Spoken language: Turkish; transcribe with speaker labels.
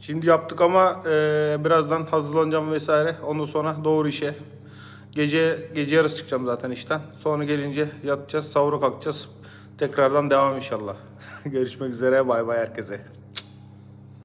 Speaker 1: Şimdi yaptık ama e, birazdan hazırlanacağım vesaire. Ondan sonra doğru işe. Gece gece yarısı çıkacağım zaten işten. Sonra gelince yatacağız, sahura kalkacağız. Tekrardan devam inşallah. Görüşmek üzere. Bay bay herkese.